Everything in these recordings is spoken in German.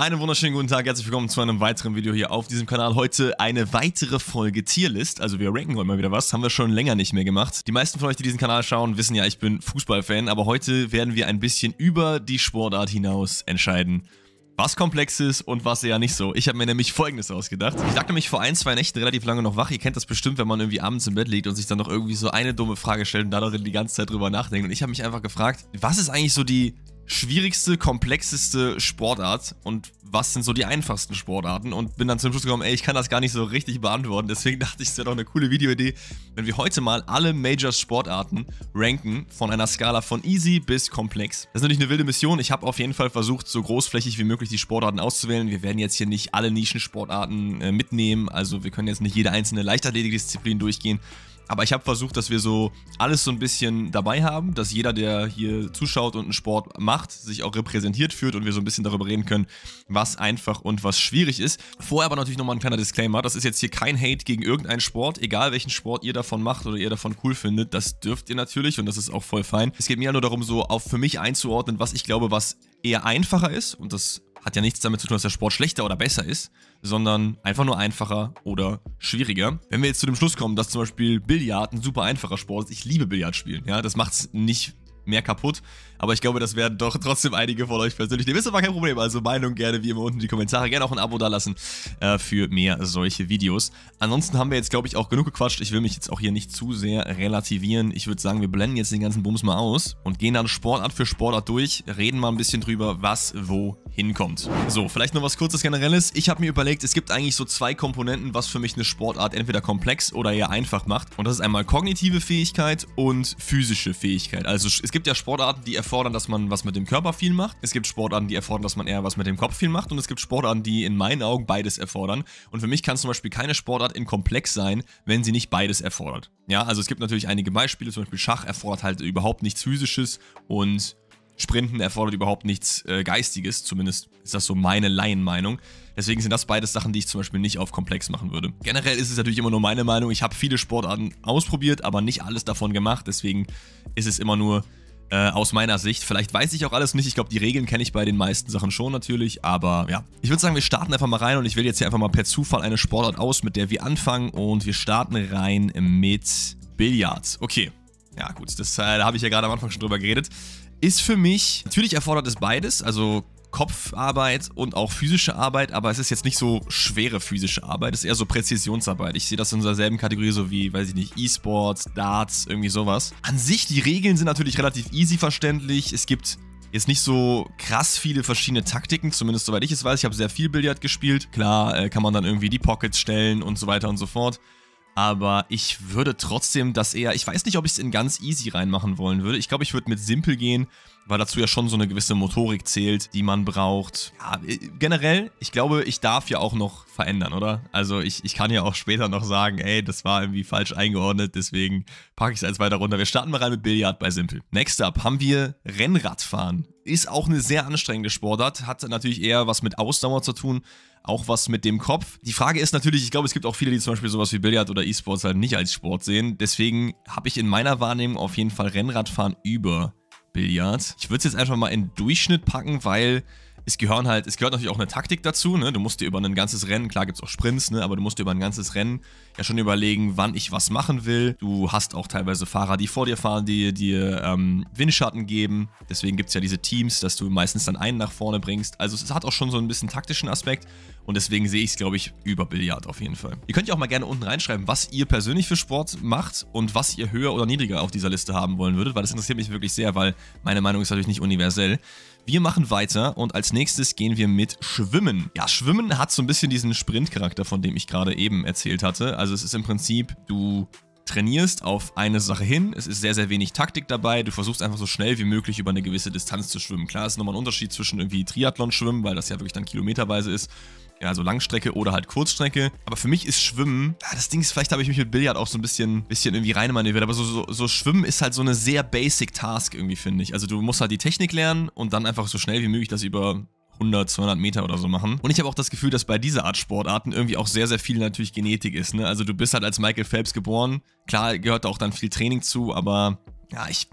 Einen wunderschönen guten Tag, herzlich willkommen zu einem weiteren Video hier auf diesem Kanal. Heute eine weitere Folge Tierlist, also wir ranken heute mal wieder was, haben wir schon länger nicht mehr gemacht. Die meisten von euch, die diesen Kanal schauen, wissen ja, ich bin Fußballfan, aber heute werden wir ein bisschen über die Sportart hinaus entscheiden, was komplex ist und was eher nicht so. Ich habe mir nämlich folgendes ausgedacht. Ich lag nämlich vor ein, zwei Nächten relativ lange noch wach. Ihr kennt das bestimmt, wenn man irgendwie abends im Bett liegt und sich dann noch irgendwie so eine dumme Frage stellt und da darin die ganze Zeit drüber nachdenkt. Und ich habe mich einfach gefragt, was ist eigentlich so die schwierigste, komplexeste Sportart und was sind so die einfachsten Sportarten und bin dann zum Schluss gekommen, ey, ich kann das gar nicht so richtig beantworten, deswegen dachte ich, es wäre doch eine coole Videoidee, wenn wir heute mal alle Major-Sportarten ranken von einer Skala von easy bis komplex. Das ist natürlich eine wilde Mission, ich habe auf jeden Fall versucht, so großflächig wie möglich die Sportarten auszuwählen. Wir werden jetzt hier nicht alle Nischensportarten äh, mitnehmen, also wir können jetzt nicht jede einzelne Leichtathletikdisziplin durchgehen, aber ich habe versucht, dass wir so alles so ein bisschen dabei haben, dass jeder, der hier zuschaut und einen Sport macht, sich auch repräsentiert fühlt und wir so ein bisschen darüber reden können, was einfach und was schwierig ist. Vorher aber natürlich nochmal ein kleiner Disclaimer. Das ist jetzt hier kein Hate gegen irgendeinen Sport, egal welchen Sport ihr davon macht oder ihr davon cool findet. Das dürft ihr natürlich und das ist auch voll fein. Es geht mir ja nur darum, so auf für mich einzuordnen, was ich glaube, was eher einfacher ist und das hat ja nichts damit zu tun, dass der Sport schlechter oder besser ist, sondern einfach nur einfacher oder schwieriger. Wenn wir jetzt zu dem Schluss kommen, dass zum Beispiel Billard ein super einfacher Sport ist, ich liebe Billard spielen, ja, das macht es nicht mehr kaputt, aber ich glaube, das werden doch trotzdem einige von euch persönlich Ihr wisst aber kein Problem. Also Meinung gerne wie immer unten in die Kommentare. Gerne auch ein Abo dalassen äh, für mehr solche Videos. Ansonsten haben wir jetzt, glaube ich, auch genug gequatscht. Ich will mich jetzt auch hier nicht zu sehr relativieren. Ich würde sagen, wir blenden jetzt den ganzen Bums mal aus und gehen dann Sportart für Sportart durch. Reden mal ein bisschen drüber, was wo hinkommt. So, vielleicht noch was kurzes generelles. Ich habe mir überlegt, es gibt eigentlich so zwei Komponenten, was für mich eine Sportart entweder komplex oder eher einfach macht. Und das ist einmal kognitive Fähigkeit und physische Fähigkeit. Also es gibt ja Sportarten, die erfordern erfordern, dass man was mit dem Körper viel macht. Es gibt Sportarten, die erfordern, dass man eher was mit dem Kopf viel macht. Und es gibt Sportarten, die in meinen Augen beides erfordern. Und für mich kann zum Beispiel keine Sportart in komplex sein, wenn sie nicht beides erfordert. Ja, also es gibt natürlich einige Beispiele, zum Beispiel Schach erfordert halt überhaupt nichts Physisches und Sprinten erfordert überhaupt nichts äh, Geistiges, zumindest ist das so meine Laienmeinung. Deswegen sind das beides Sachen, die ich zum Beispiel nicht auf komplex machen würde. Generell ist es natürlich immer nur meine Meinung. Ich habe viele Sportarten ausprobiert, aber nicht alles davon gemacht. Deswegen ist es immer nur äh, aus meiner Sicht. Vielleicht weiß ich auch alles nicht. Ich glaube, die Regeln kenne ich bei den meisten Sachen schon natürlich. Aber ja, ich würde sagen, wir starten einfach mal rein und ich wähle jetzt hier einfach mal per Zufall eine Sportart aus, mit der wir anfangen. Und wir starten rein mit Billard. Okay. Ja gut, das, äh, da habe ich ja gerade am Anfang schon drüber geredet. Ist für mich, natürlich erfordert es beides, also Kopfarbeit und auch physische Arbeit, aber es ist jetzt nicht so schwere physische Arbeit, es ist eher so Präzisionsarbeit. Ich sehe das in derselben Kategorie so wie, weiß ich nicht, E-Sports, Darts, irgendwie sowas. An sich, die Regeln sind natürlich relativ easy verständlich. Es gibt jetzt nicht so krass viele verschiedene Taktiken, zumindest soweit ich es weiß. Ich habe sehr viel Billard gespielt. Klar, äh, kann man dann irgendwie die Pockets stellen und so weiter und so fort aber ich würde trotzdem das eher, ich weiß nicht, ob ich es in ganz easy reinmachen wollen würde. Ich glaube, ich würde mit simpel gehen, weil dazu ja schon so eine gewisse Motorik zählt, die man braucht. Ja, äh, generell, ich glaube, ich darf ja auch noch verändern, oder? Also ich, ich kann ja auch später noch sagen, ey, das war irgendwie falsch eingeordnet, deswegen packe ich es jetzt weiter runter. Wir starten mal rein mit Billard bei simpel. Next up haben wir Rennradfahren. Ist auch eine sehr anstrengende Sportart, hat natürlich eher was mit Ausdauer zu tun, auch was mit dem Kopf. Die Frage ist natürlich, ich glaube, es gibt auch viele, die zum Beispiel sowas wie Billard oder E-Sports halt nicht als Sport sehen. Deswegen habe ich in meiner Wahrnehmung auf jeden Fall Rennradfahren über Billard. Ich würde es jetzt einfach mal in Durchschnitt packen, weil es gehören halt, es gehört natürlich auch eine Taktik dazu, ne? Du musst dir über ein ganzes Rennen, klar gibt es auch Sprints, ne? Aber du musst dir über ein ganzes Rennen ja schon überlegen, wann ich was machen will. Du hast auch teilweise Fahrer, die vor dir fahren, die dir ähm, Windschatten geben. Deswegen gibt es ja diese Teams, dass du meistens dann einen nach vorne bringst. Also es hat auch schon so ein bisschen taktischen Aspekt. Und deswegen sehe ich es, glaube ich, über Billard auf jeden Fall. Ihr könnt ja auch mal gerne unten reinschreiben, was ihr persönlich für Sport macht und was ihr höher oder niedriger auf dieser Liste haben wollen würdet, weil das interessiert mich wirklich sehr, weil meine Meinung ist natürlich nicht universell. Wir machen weiter und als nächstes gehen wir mit Schwimmen. Ja, Schwimmen hat so ein bisschen diesen Sprintcharakter, von dem ich gerade eben erzählt hatte. Also es ist im Prinzip, du trainierst auf eine Sache hin. Es ist sehr, sehr wenig Taktik dabei. Du versuchst einfach so schnell wie möglich über eine gewisse Distanz zu schwimmen. Klar es ist nochmal ein Unterschied zwischen irgendwie Triathlon schwimmen, weil das ja wirklich dann kilometerweise ist, ja, also Langstrecke oder halt Kurzstrecke. Aber für mich ist Schwimmen, ja, ah, das Ding ist, vielleicht habe ich mich mit Billard auch so ein bisschen, bisschen irgendwie reinmanövriert, aber so, so, so Schwimmen ist halt so eine sehr basic Task irgendwie, finde ich. Also du musst halt die Technik lernen und dann einfach so schnell wie möglich das über 100, 200 Meter oder so machen. Und ich habe auch das Gefühl, dass bei dieser Art Sportarten irgendwie auch sehr, sehr viel natürlich Genetik ist. Ne? Also du bist halt als Michael Phelps geboren. Klar gehört da auch dann viel Training zu, aber ja, ich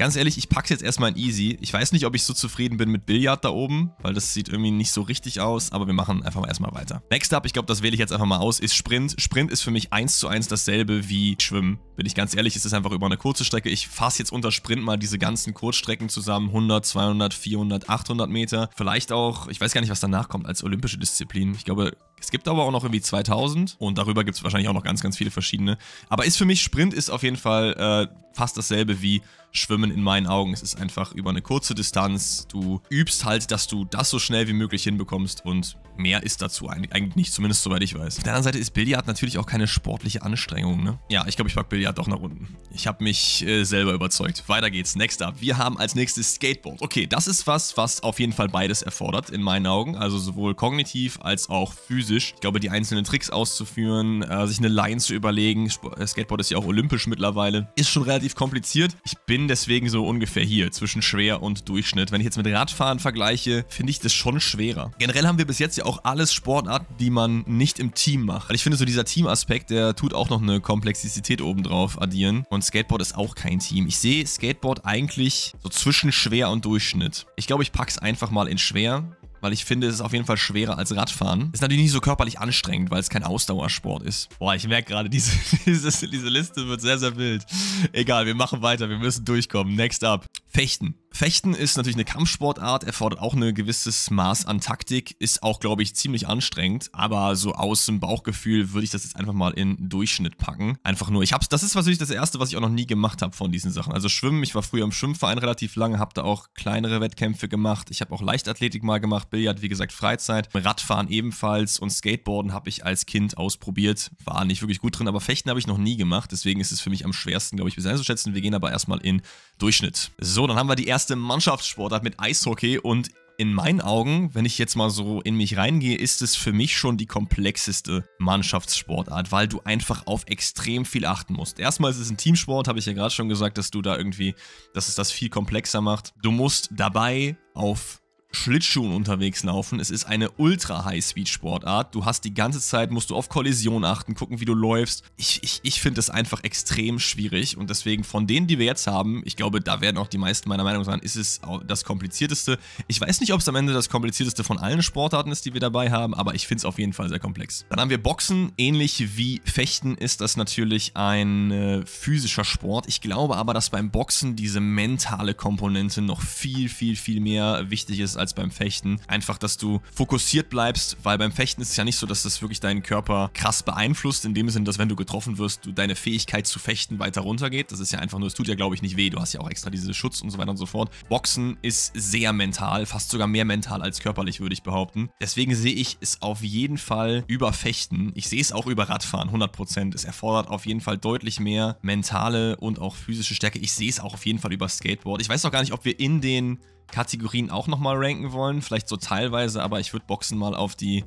Ganz ehrlich, ich pack's jetzt erstmal in easy. Ich weiß nicht, ob ich so zufrieden bin mit Billard da oben, weil das sieht irgendwie nicht so richtig aus, aber wir machen einfach mal erstmal weiter. Next up, ich glaube, das wähle ich jetzt einfach mal aus, ist Sprint. Sprint ist für mich eins zu eins dasselbe wie Schwimmen. Bin ich ganz ehrlich, es ist einfach über eine kurze Strecke. Ich fasse jetzt unter Sprint mal diese ganzen Kurzstrecken zusammen, 100, 200, 400, 800 Meter. Vielleicht auch, ich weiß gar nicht, was danach kommt als olympische Disziplin. Ich glaube, es gibt aber auch noch irgendwie 2000 und darüber gibt es wahrscheinlich auch noch ganz, ganz viele verschiedene. Aber ist für mich, Sprint ist auf jeden Fall äh, fast dasselbe wie Schwimmen in meinen Augen. Es ist einfach über eine kurze Distanz. Du übst halt, dass du das so schnell wie möglich hinbekommst und mehr ist dazu eigentlich nicht, zumindest soweit ich weiß. Auf der anderen Seite ist Billard natürlich auch keine sportliche Anstrengung, ne? Ja, ich glaube, ich pack Billard doch nach unten. Ich habe mich äh, selber überzeugt. Weiter geht's. Next up. Wir haben als nächstes Skateboard. Okay, das ist was, was auf jeden Fall beides erfordert, in meinen Augen. Also sowohl kognitiv als auch physisch physisch. Ich glaube, die einzelnen Tricks auszuführen, äh, sich eine Line zu überlegen, Sp äh, Skateboard ist ja auch olympisch mittlerweile, ist schon relativ kompliziert. Ich bin deswegen so ungefähr hier, zwischen schwer und Durchschnitt. Wenn ich jetzt mit Radfahren vergleiche, finde ich das schon schwerer. Generell haben wir bis jetzt ja auch alles Sportarten, die man nicht im Team macht. Weil ich finde so dieser Teamaspekt, der tut auch noch eine Komplexität obendrauf addieren. Und Skateboard ist auch kein Team. Ich sehe Skateboard eigentlich so zwischen schwer und Durchschnitt. Ich glaube, ich packe es einfach mal in schwer weil ich finde, es ist auf jeden Fall schwerer als Radfahren. Ist natürlich nicht so körperlich anstrengend, weil es kein Ausdauersport ist. Boah, ich merke gerade, diese, diese, diese Liste wird sehr, sehr wild. Egal, wir machen weiter. Wir müssen durchkommen. Next up. Fechten. Fechten ist natürlich eine Kampfsportart, erfordert auch ein gewisses Maß an Taktik, ist auch, glaube ich, ziemlich anstrengend, aber so aus dem Bauchgefühl würde ich das jetzt einfach mal in Durchschnitt packen. Einfach nur, ich hab's, das ist natürlich das erste, was ich auch noch nie gemacht habe von diesen Sachen. Also Schwimmen, ich war früher im Schwimmverein relativ lange, habe da auch kleinere Wettkämpfe gemacht. Ich habe auch Leichtathletik mal gemacht, Billard, wie gesagt, Freizeit, Radfahren ebenfalls und Skateboarden habe ich als Kind ausprobiert. War nicht wirklich gut drin, aber Fechten habe ich noch nie gemacht, deswegen ist es für mich am schwersten, glaube ich, bis einzuschätzen. Wir gehen aber erstmal in Durchschnitt. So, dann haben wir die erste Mannschaftssportart mit Eishockey und in meinen Augen, wenn ich jetzt mal so in mich reingehe, ist es für mich schon die komplexeste Mannschaftssportart, weil du einfach auf extrem viel achten musst. Erstmal ist es ein Teamsport, habe ich ja gerade schon gesagt, dass du da irgendwie, dass es das viel komplexer macht. Du musst dabei auf Schlittschuhen unterwegs laufen. Es ist eine ultra High-Speed-Sportart. Du hast die ganze Zeit, musst du auf Kollision achten, gucken, wie du läufst. Ich, ich, ich finde das einfach extrem schwierig und deswegen von denen, die wir jetzt haben, ich glaube, da werden auch die meisten meiner Meinung sein, ist es das komplizierteste. Ich weiß nicht, ob es am Ende das komplizierteste von allen Sportarten ist, die wir dabei haben, aber ich finde es auf jeden Fall sehr komplex. Dann haben wir Boxen. Ähnlich wie Fechten ist das natürlich ein äh, physischer Sport. Ich glaube aber, dass beim Boxen diese mentale Komponente noch viel, viel, viel mehr wichtig ist als beim Fechten. Einfach, dass du fokussiert bleibst, weil beim Fechten ist es ja nicht so, dass das wirklich deinen Körper krass beeinflusst, in dem Sinn, dass wenn du getroffen wirst, du deine Fähigkeit zu fechten weiter runtergeht. Das ist ja einfach nur, es tut ja glaube ich nicht weh. Du hast ja auch extra diese Schutz und so weiter und so fort. Boxen ist sehr mental, fast sogar mehr mental als körperlich, würde ich behaupten. Deswegen sehe ich es auf jeden Fall über Fechten. Ich sehe es auch über Radfahren, 100%. Es erfordert auf jeden Fall deutlich mehr mentale und auch physische Stärke. Ich sehe es auch auf jeden Fall über Skateboard. Ich weiß noch gar nicht, ob wir in den Kategorien auch nochmal ranken wollen, vielleicht so teilweise, aber ich würde Boxen mal auf die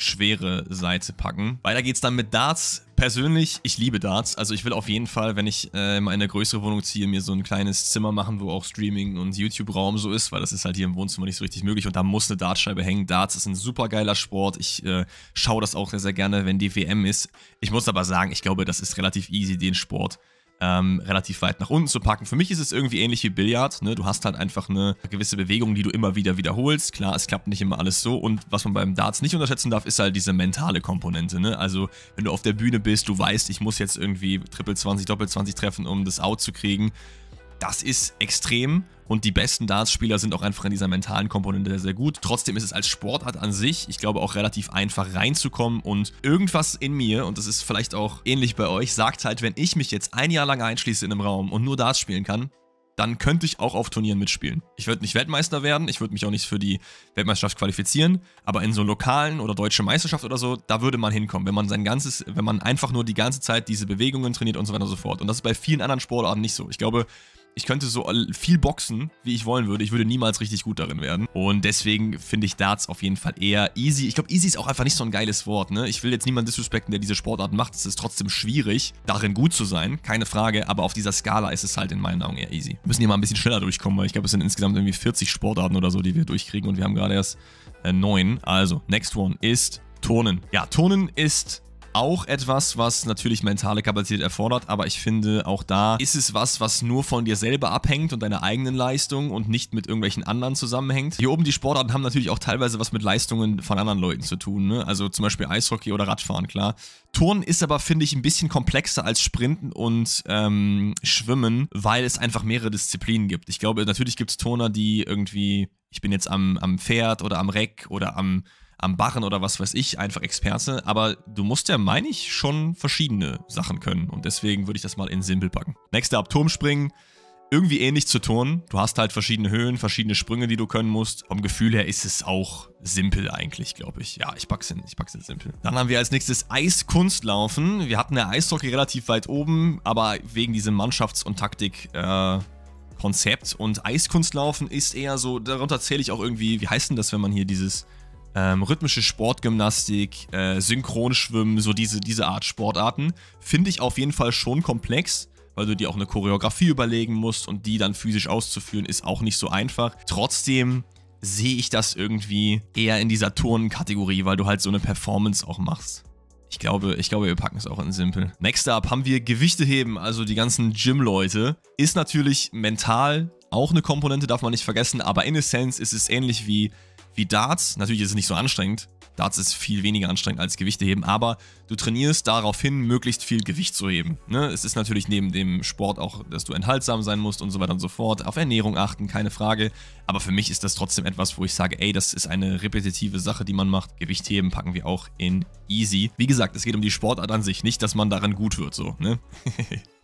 schwere Seite packen. Weiter geht's dann mit Darts. Persönlich, ich liebe Darts. Also ich will auf jeden Fall, wenn ich äh, mal in eine größere Wohnung ziehe, mir so ein kleines Zimmer machen, wo auch Streaming und YouTube-Raum so ist, weil das ist halt hier im Wohnzimmer nicht so richtig möglich und da muss eine Dartscheibe hängen. Darts ist ein super geiler Sport. Ich äh, schaue das auch sehr, sehr gerne, wenn die WM ist. Ich muss aber sagen, ich glaube, das ist relativ easy, den Sport zu ähm, relativ weit nach unten zu packen. Für mich ist es irgendwie ähnlich wie Billard. Ne? Du hast halt einfach eine gewisse Bewegung, die du immer wieder wiederholst. Klar, es klappt nicht immer alles so. Und was man beim Darts nicht unterschätzen darf, ist halt diese mentale Komponente. Ne? Also, wenn du auf der Bühne bist, du weißt, ich muss jetzt irgendwie Triple 20, Doppel 20 treffen, um das Out zu kriegen das ist extrem und die besten Darts-Spieler sind auch einfach in dieser mentalen Komponente sehr, sehr gut. Trotzdem ist es als Sportart an sich, ich glaube, auch relativ einfach reinzukommen und irgendwas in mir, und das ist vielleicht auch ähnlich bei euch, sagt halt, wenn ich mich jetzt ein Jahr lang einschließe in einem Raum und nur Darts spielen kann, dann könnte ich auch auf Turnieren mitspielen. Ich würde nicht Weltmeister werden, ich würde mich auch nicht für die Weltmeisterschaft qualifizieren, aber in so lokalen oder deutsche Meisterschaft oder so, da würde man hinkommen, wenn man sein ganzes, wenn man einfach nur die ganze Zeit diese Bewegungen trainiert und so weiter und so fort. Und das ist bei vielen anderen Sportarten nicht so. Ich glaube, ich könnte so viel boxen, wie ich wollen würde. Ich würde niemals richtig gut darin werden. Und deswegen finde ich Darts auf jeden Fall eher easy. Ich glaube, easy ist auch einfach nicht so ein geiles Wort, ne? Ich will jetzt niemanden disrespekten, der diese Sportart macht. Es ist trotzdem schwierig, darin gut zu sein. Keine Frage. Aber auf dieser Skala ist es halt in meinen Augen eher easy. Wir müssen hier mal ein bisschen schneller durchkommen, weil ich glaube, es sind insgesamt irgendwie 40 Sportarten oder so, die wir durchkriegen. Und wir haben gerade erst äh, neun. Also, next one ist Turnen. Ja, Turnen ist auch etwas, was natürlich mentale Kapazität erfordert, aber ich finde, auch da ist es was, was nur von dir selber abhängt und deiner eigenen Leistung und nicht mit irgendwelchen anderen zusammenhängt. Hier oben die Sportarten haben natürlich auch teilweise was mit Leistungen von anderen Leuten zu tun, ne? also zum Beispiel Eishockey oder Radfahren, klar. Turnen ist aber, finde ich, ein bisschen komplexer als Sprinten und ähm, Schwimmen, weil es einfach mehrere Disziplinen gibt. Ich glaube, natürlich gibt es Turner, die irgendwie, ich bin jetzt am, am Pferd oder am Reck oder am am Barren oder was weiß ich, einfach Experte, aber du musst ja, meine ich, schon verschiedene Sachen können und deswegen würde ich das mal in Simple packen. Next up, Turmspringen. Irgendwie ähnlich zu Turnen. Du hast halt verschiedene Höhen, verschiedene Sprünge, die du können musst. Vom Gefühl her ist es auch simpel eigentlich, glaube ich. Ja, ich pack's in, ich pack's in simpel. Dann haben wir als nächstes Eiskunstlaufen. Wir hatten ja Eishockey relativ weit oben, aber wegen diesem Mannschafts- und Taktik, äh, und Eiskunstlaufen ist eher so, darunter zähle ich auch irgendwie, wie heißt denn das, wenn man hier dieses ähm, rhythmische Sportgymnastik, äh, Synchronschwimmen, so diese, diese Art Sportarten, finde ich auf jeden Fall schon komplex, weil du dir auch eine Choreografie überlegen musst und die dann physisch auszuführen, ist auch nicht so einfach. Trotzdem sehe ich das irgendwie eher in dieser Turnkategorie, weil du halt so eine Performance auch machst. Ich glaube, ich glaube, wir packen es auch in simpel. Next up haben wir Gewichte heben, also die ganzen Gym-Leute. Ist natürlich mental auch eine Komponente, darf man nicht vergessen, aber in Essenz ist es ähnlich wie wie Darts. Natürlich ist es nicht so anstrengend. Darts ist viel weniger anstrengend als Gewichte heben, aber du trainierst darauf hin, möglichst viel Gewicht zu heben. Ne? Es ist natürlich neben dem Sport auch, dass du enthaltsam sein musst und so weiter und so fort, auf Ernährung achten, keine Frage. Aber für mich ist das trotzdem etwas, wo ich sage, ey, das ist eine repetitive Sache, die man macht. Gewicht heben packen wir auch in easy. Wie gesagt, es geht um die Sportart an sich, nicht, dass man daran gut wird, so, ne?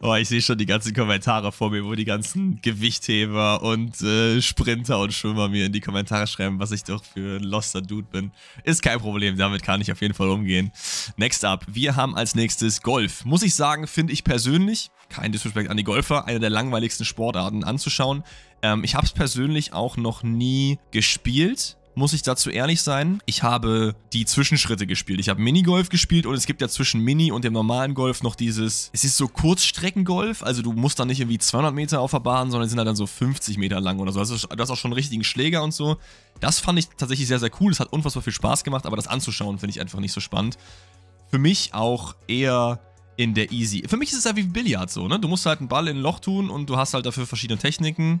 Oh, ich sehe schon die ganzen Kommentare vor mir, wo die ganzen Gewichtheber und äh, Sprinter und Schwimmer mir in die Kommentare schreiben, was ich doch für ein loster Dude bin. Ist kein Problem, damit kann ich auf jeden Fall umgehen. Next up, wir haben als nächstes Golf. Muss ich sagen, finde ich persönlich, kein Disrespect an die Golfer, eine der langweiligsten Sportarten anzuschauen. Ähm, ich habe es persönlich auch noch nie gespielt muss ich dazu ehrlich sein, ich habe die Zwischenschritte gespielt. Ich habe Minigolf gespielt und es gibt ja zwischen Mini und dem normalen Golf noch dieses, es ist so Kurzstreckengolf, also du musst da nicht irgendwie 200 Meter auf der Bahn, sondern sind da halt dann so 50 Meter lang oder so. Also das ist, das auch schon einen richtigen Schläger und so. Das fand ich tatsächlich sehr, sehr cool. Es hat unfassbar viel Spaß gemacht, aber das anzuschauen finde ich einfach nicht so spannend. Für mich auch eher in der Easy. Für mich ist es ja wie Billard so, ne? Du musst halt einen Ball in ein Loch tun und du hast halt dafür verschiedene Techniken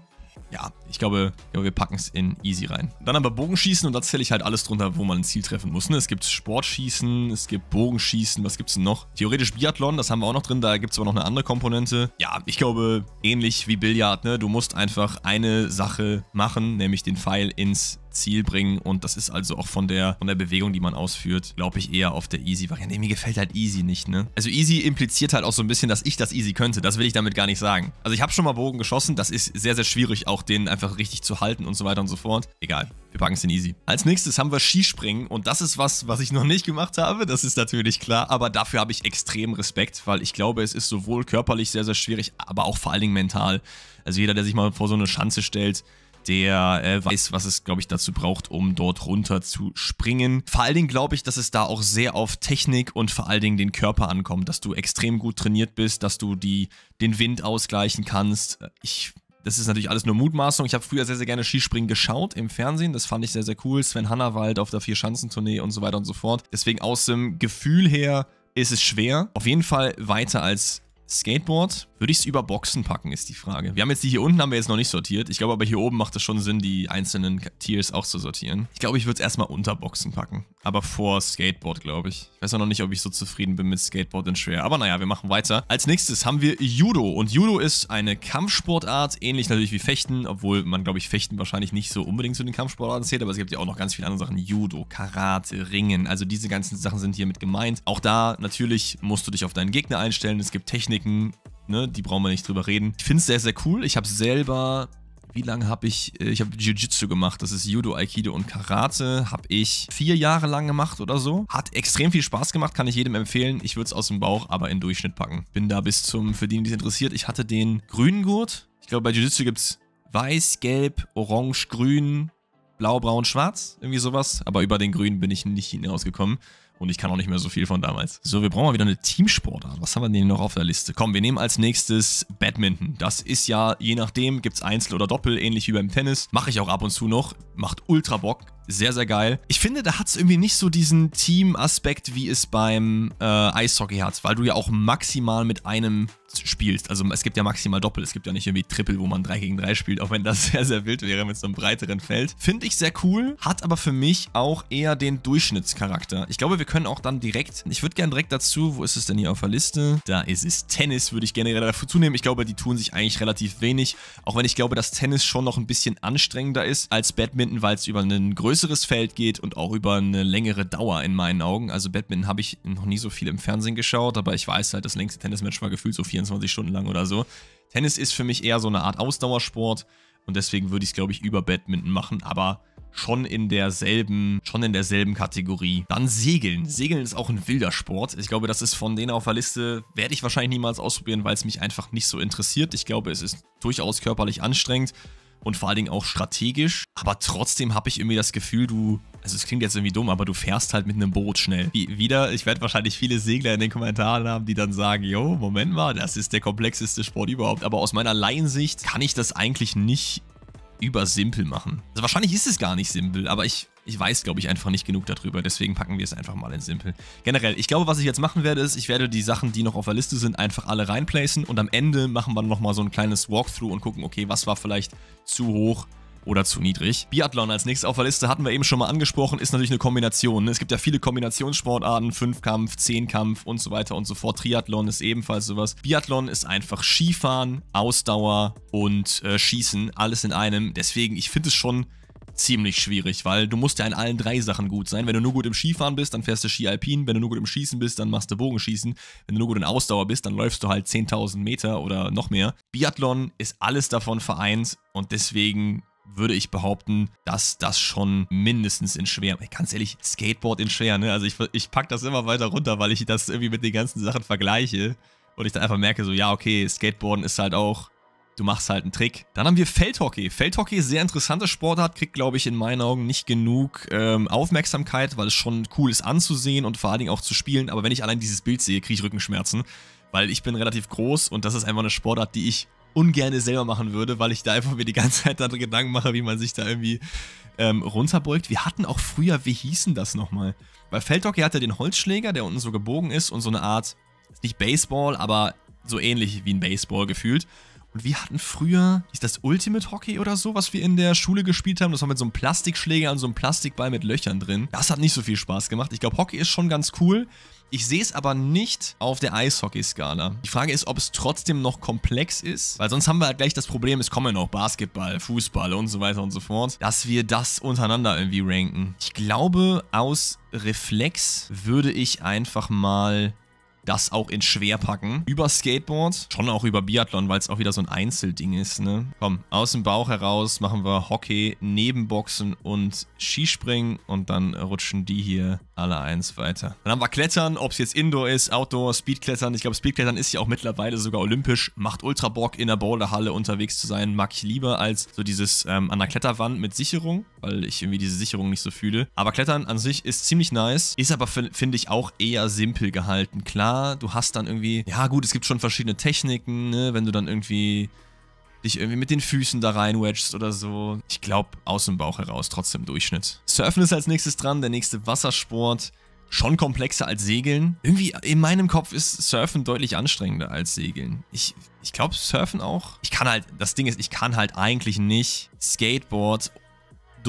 ja, ich glaube, ich wir packen es in easy rein. Dann aber Bogenschießen und da zähle ich halt alles drunter, wo man ein Ziel treffen muss. Ne? Es gibt Sportschießen, es gibt Bogenschießen, was gibt es denn noch? Theoretisch Biathlon, das haben wir auch noch drin, da gibt es aber noch eine andere Komponente. Ja, ich glaube, ähnlich wie Billard, ne? du musst einfach eine Sache machen, nämlich den Pfeil ins Ziel bringen und das ist also auch von der, von der Bewegung, die man ausführt, glaube ich eher auf der Easy-Variante. Nee, mir gefällt halt Easy nicht, ne? Also Easy impliziert halt auch so ein bisschen, dass ich das Easy könnte. Das will ich damit gar nicht sagen. Also ich habe schon mal Bogen geschossen, das ist sehr, sehr schwierig, auch den einfach richtig zu halten und so weiter und so fort. Egal. Wir packen es in easy. Als nächstes haben wir Skispringen und das ist was, was ich noch nicht gemacht habe, das ist natürlich klar, aber dafür habe ich extrem Respekt, weil ich glaube, es ist sowohl körperlich sehr, sehr schwierig, aber auch vor allen Dingen mental. Also jeder, der sich mal vor so eine Schanze stellt, der äh, weiß, was es, glaube ich, dazu braucht, um dort runter zu springen. Vor allen Dingen glaube ich, dass es da auch sehr auf Technik und vor allen Dingen den Körper ankommt, dass du extrem gut trainiert bist, dass du die, den Wind ausgleichen kannst. Ich das ist natürlich alles nur Mutmaßung. Ich habe früher sehr, sehr gerne Skispringen geschaut im Fernsehen. Das fand ich sehr, sehr cool. Sven Hannawald auf der Vier-Schanzentournee und so weiter und so fort. Deswegen aus dem Gefühl her ist es schwer. Auf jeden Fall weiter als Skateboard. Würde ich es über Boxen packen, ist die Frage. Wir haben jetzt die hier unten, haben wir jetzt noch nicht sortiert. Ich glaube aber hier oben macht es schon Sinn, die einzelnen Tiers auch zu sortieren. Ich glaube, ich würde es erstmal unter Boxen packen. Aber vor Skateboard, glaube ich. Ich weiß auch noch nicht, ob ich so zufrieden bin mit Skateboard und schwer. Aber naja, wir machen weiter. Als nächstes haben wir Judo. Und Judo ist eine Kampfsportart, ähnlich natürlich wie Fechten, obwohl man, glaube ich, Fechten wahrscheinlich nicht so unbedingt zu den Kampfsportarten zählt. Aber es gibt ja auch noch ganz viele andere Sachen. Judo, Karate, Ringen. Also diese ganzen Sachen sind hiermit gemeint. Auch da natürlich musst du dich auf deinen Gegner einstellen. Es gibt Technik. Techniken, ne, die brauchen wir nicht drüber reden. Ich finde es sehr, sehr cool. Ich habe selber wie lange habe ich, äh, ich habe Jiu-Jitsu gemacht, das ist Judo, Aikido und Karate, habe ich vier Jahre lang gemacht oder so. Hat extrem viel Spaß gemacht, kann ich jedem empfehlen. Ich würde es aus dem Bauch, aber in Durchschnitt packen. Bin da bis zum, für die, die es interessiert, ich hatte den grünen Gurt. Ich glaube, bei Jiu-Jitsu gibt es weiß, gelb, orange, grün, blau, braun, schwarz, irgendwie sowas. Aber über den grünen bin ich nicht hinausgekommen. Und ich kann auch nicht mehr so viel von damals. So, wir brauchen mal wieder eine Teamsportart. Was haben wir denn noch auf der Liste? Komm, wir nehmen als nächstes Badminton. Das ist ja, je nachdem, gibt es Einzel oder Doppel, ähnlich wie beim Tennis. Mache ich auch ab und zu noch. Macht ultra Bock sehr, sehr geil. Ich finde, da hat es irgendwie nicht so diesen Team-Aspekt, wie es beim äh, Eishockey hat, weil du ja auch maximal mit einem spielst. Also es gibt ja maximal Doppel, es gibt ja nicht irgendwie Triple, wo man 3 gegen 3 spielt, auch wenn das sehr, sehr wild wäre mit so einem breiteren Feld. Finde ich sehr cool, hat aber für mich auch eher den Durchschnittscharakter. Ich glaube, wir können auch dann direkt, ich würde gerne direkt dazu, wo ist es denn hier auf der Liste? Da ist es Tennis, würde ich generell dazu zunehmen. Ich glaube, die tun sich eigentlich relativ wenig, auch wenn ich glaube, dass Tennis schon noch ein bisschen anstrengender ist als Badminton, weil es über einen größeren größeres Feld geht und auch über eine längere Dauer in meinen Augen. Also Badminton habe ich noch nie so viel im Fernsehen geschaut, aber ich weiß halt, das längste Tennismatch war gefühlt so 24 Stunden lang oder so. Tennis ist für mich eher so eine Art Ausdauersport und deswegen würde ich es, glaube ich, über Badminton machen, aber schon in derselben, schon in derselben Kategorie. Dann Segeln. Segeln ist auch ein wilder Sport. Ich glaube, das ist von denen auf der Liste, werde ich wahrscheinlich niemals ausprobieren, weil es mich einfach nicht so interessiert. Ich glaube, es ist durchaus körperlich anstrengend und vor allen Dingen auch strategisch. Aber trotzdem habe ich irgendwie das Gefühl, du, also es klingt jetzt irgendwie dumm, aber du fährst halt mit einem Boot schnell. Wie, wieder, ich werde wahrscheinlich viele Segler in den Kommentaren haben, die dann sagen, jo, Moment mal, das ist der komplexeste Sport überhaupt. Aber aus meiner Laiensicht kann ich das eigentlich nicht übersimpel machen. Also wahrscheinlich ist es gar nicht simpel, aber ich, ich weiß, glaube ich, einfach nicht genug darüber. Deswegen packen wir es einfach mal in simpel. Generell, ich glaube, was ich jetzt machen werde, ist, ich werde die Sachen, die noch auf der Liste sind, einfach alle reinplacen und am Ende machen wir nochmal so ein kleines Walkthrough und gucken, okay, was war vielleicht zu hoch, oder zu niedrig. Biathlon als nächstes auf der Liste hatten wir eben schon mal angesprochen, ist natürlich eine Kombination. Ne? Es gibt ja viele Kombinationssportarten, Fünfkampf, Zehnkampf und so weiter und so fort. Triathlon ist ebenfalls sowas. Biathlon ist einfach Skifahren, Ausdauer und äh, Schießen, alles in einem. Deswegen, ich finde es schon ziemlich schwierig, weil du musst ja in allen drei Sachen gut sein. Wenn du nur gut im Skifahren bist, dann fährst du Ski Alpin. Wenn du nur gut im Schießen bist, dann machst du Bogenschießen. Wenn du nur gut in Ausdauer bist, dann läufst du halt 10.000 Meter oder noch mehr. Biathlon ist alles davon vereint und deswegen würde ich behaupten, dass das schon mindestens in schwer, ganz ehrlich, Skateboard in schwer, ne? Also ich, ich packe das immer weiter runter, weil ich das irgendwie mit den ganzen Sachen vergleiche und ich dann einfach merke so, ja, okay, Skateboarden ist halt auch, du machst halt einen Trick. Dann haben wir Feldhockey. Feldhockey, ist sehr interessante Sportart, kriegt, glaube ich, in meinen Augen nicht genug ähm, Aufmerksamkeit, weil es schon cool ist anzusehen und vor allen Dingen auch zu spielen, aber wenn ich allein dieses Bild sehe, kriege ich Rückenschmerzen, weil ich bin relativ groß und das ist einfach eine Sportart, die ich ungerne selber machen würde, weil ich da einfach mir die ganze Zeit dann Gedanken mache, wie man sich da irgendwie ähm, runterbeugt. Wir hatten auch früher, wie hießen das nochmal? Bei Feldhockey hatte er den Holzschläger, der unten so gebogen ist und so eine Art, nicht Baseball, aber so ähnlich wie ein Baseball gefühlt. Und wir hatten früher, ist das Ultimate Hockey oder so, was wir in der Schule gespielt haben? Das war mit so einem Plastikschläger und so einem Plastikball mit Löchern drin. Das hat nicht so viel Spaß gemacht. Ich glaube, Hockey ist schon ganz cool, ich sehe es aber nicht auf der Eishockey-Skala. Die Frage ist, ob es trotzdem noch komplex ist, weil sonst haben wir halt gleich das Problem, es kommen ja noch Basketball, Fußball und so weiter und so fort, dass wir das untereinander irgendwie ranken. Ich glaube, aus Reflex würde ich einfach mal das auch in schwer packen. Über Skateboard, schon auch über Biathlon, weil es auch wieder so ein Einzelding ist, ne? Komm, aus dem Bauch heraus machen wir Hockey, Nebenboxen und Skispringen und dann rutschen die hier alle eins weiter. Dann haben wir Klettern, ob es jetzt Indoor ist, Outdoor, Speedklettern. Ich glaube, Speedklettern ist ja auch mittlerweile sogar olympisch. Macht ultra Bock, in der Boulderhalle unterwegs zu sein. Mag ich lieber als so dieses ähm, an der Kletterwand mit Sicherung, weil ich irgendwie diese Sicherung nicht so fühle. Aber Klettern an sich ist ziemlich nice, ist aber, finde ich, auch eher simpel gehalten. Klar, klar, du hast dann irgendwie, ja gut, es gibt schon verschiedene Techniken, ne, wenn du dann irgendwie dich irgendwie mit den Füßen da reinwedgst oder so. Ich glaube, aus dem Bauch heraus trotzdem Durchschnitt. Surfen ist als nächstes dran, der nächste Wassersport. Schon komplexer als Segeln. Irgendwie in meinem Kopf ist Surfen deutlich anstrengender als Segeln. Ich, ich glaube, Surfen auch. Ich kann halt, das Ding ist, ich kann halt eigentlich nicht Skateboard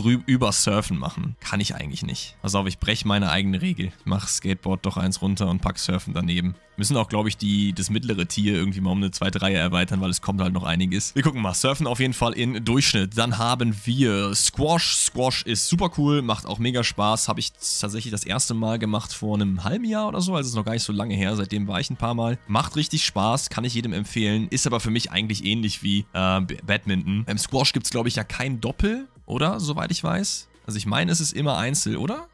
über Surfen machen. Kann ich eigentlich nicht. Pass auf, ich breche meine eigene Regel. Ich mache Skateboard doch eins runter und pack Surfen daneben. Müssen auch, glaube ich, die, das mittlere Tier irgendwie mal um eine zweite Reihe erweitern, weil es kommt halt noch einiges. Wir gucken mal. Surfen auf jeden Fall in Durchschnitt. Dann haben wir Squash. Squash ist super cool, macht auch mega Spaß. Habe ich tatsächlich das erste Mal gemacht vor einem halben Jahr oder so. Also ist noch gar nicht so lange her. Seitdem war ich ein paar Mal. Macht richtig Spaß, kann ich jedem empfehlen. Ist aber für mich eigentlich ähnlich wie äh, Badminton. Beim Squash gibt es, glaube ich, ja kein Doppel oder? Soweit ich weiß. Also ich meine, es ist immer Einzel, oder?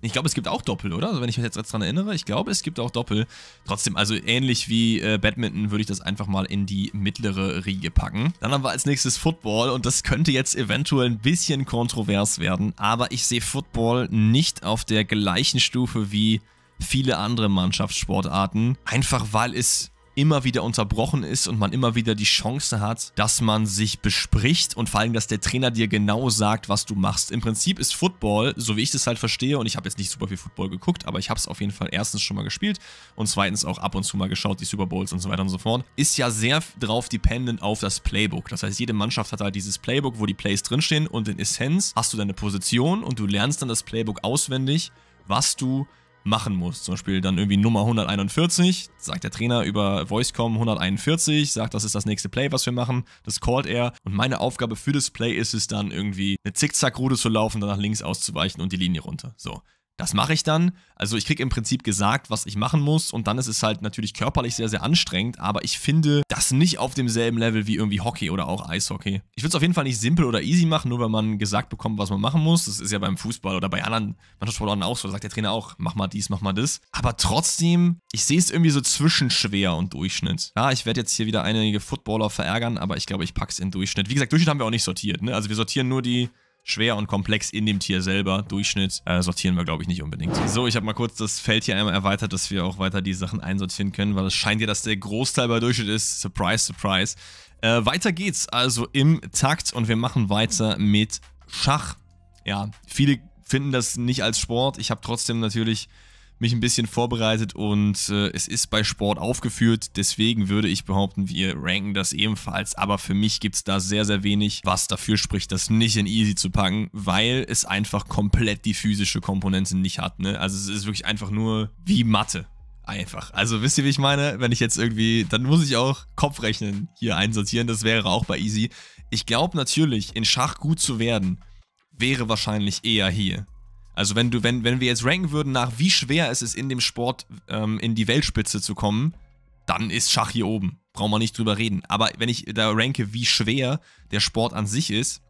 Ich glaube, es gibt auch Doppel, oder? Also wenn ich mich jetzt, jetzt dran erinnere, ich glaube, es gibt auch Doppel. Trotzdem, also ähnlich wie äh, Badminton würde ich das einfach mal in die mittlere Riege packen. Dann haben wir als nächstes Football und das könnte jetzt eventuell ein bisschen kontrovers werden, aber ich sehe Football nicht auf der gleichen Stufe wie viele andere Mannschaftssportarten, einfach weil es immer wieder unterbrochen ist und man immer wieder die Chance hat, dass man sich bespricht und vor allem, dass der Trainer dir genau sagt, was du machst. Im Prinzip ist Football, so wie ich das halt verstehe, und ich habe jetzt nicht super viel Football geguckt, aber ich habe es auf jeden Fall erstens schon mal gespielt und zweitens auch ab und zu mal geschaut, die Super Bowls und so weiter und so fort, ist ja sehr drauf dependent auf das Playbook. Das heißt, jede Mannschaft hat halt dieses Playbook, wo die Plays drinstehen und in Essenz hast du deine Position und du lernst dann das Playbook auswendig, was du machen muss. Zum Beispiel dann irgendwie Nummer 141, sagt der Trainer über Voicecom 141, sagt, das ist das nächste Play, was wir machen. Das callt er. Und meine Aufgabe für das Play ist es dann irgendwie, eine Zickzack-Route zu laufen, dann nach links auszuweichen und die Linie runter. So. Das mache ich dann. Also ich kriege im Prinzip gesagt, was ich machen muss und dann ist es halt natürlich körperlich sehr, sehr anstrengend, aber ich finde das nicht auf demselben Level wie irgendwie Hockey oder auch Eishockey. Ich würde es auf jeden Fall nicht simpel oder easy machen, nur wenn man gesagt bekommt, was man machen muss. Das ist ja beim Fußball oder bei anderen Mannschaftssportarten auch so, da sagt der Trainer auch, mach mal dies, mach mal das. Aber trotzdem, ich sehe es irgendwie so zwischen schwer und Durchschnitt. Ja, ich werde jetzt hier wieder einige Footballer verärgern, aber ich glaube, ich packe es in Durchschnitt. Wie gesagt, Durchschnitt haben wir auch nicht sortiert. Ne? Also wir sortieren nur die schwer und komplex in dem Tier selber. Durchschnitt äh, sortieren wir, glaube ich, nicht unbedingt. So, ich habe mal kurz das Feld hier einmal erweitert, dass wir auch weiter die Sachen einsortieren können, weil es scheint ja, dass der Großteil bei Durchschnitt ist. Surprise, surprise. Äh, weiter geht's also im Takt und wir machen weiter mit Schach. Ja, viele finden das nicht als Sport. Ich habe trotzdem natürlich mich ein bisschen vorbereitet und äh, es ist bei Sport aufgeführt. Deswegen würde ich behaupten, wir ranken das ebenfalls. Aber für mich gibt es da sehr, sehr wenig, was dafür spricht, das nicht in Easy zu packen, weil es einfach komplett die physische Komponente nicht hat. Ne? Also es ist wirklich einfach nur wie Mathe einfach. Also wisst ihr, wie ich meine? Wenn ich jetzt irgendwie, dann muss ich auch Kopfrechnen hier einsortieren. Das wäre auch bei easy. Ich glaube natürlich, in Schach gut zu werden, wäre wahrscheinlich eher hier. Also wenn du, wenn, wenn wir jetzt ranken würden nach wie schwer es ist, in dem Sport ähm, in die Weltspitze zu kommen, dann ist Schach hier oben. Brauchen wir nicht drüber reden. Aber wenn ich da ranke, wie schwer der Sport an sich ist,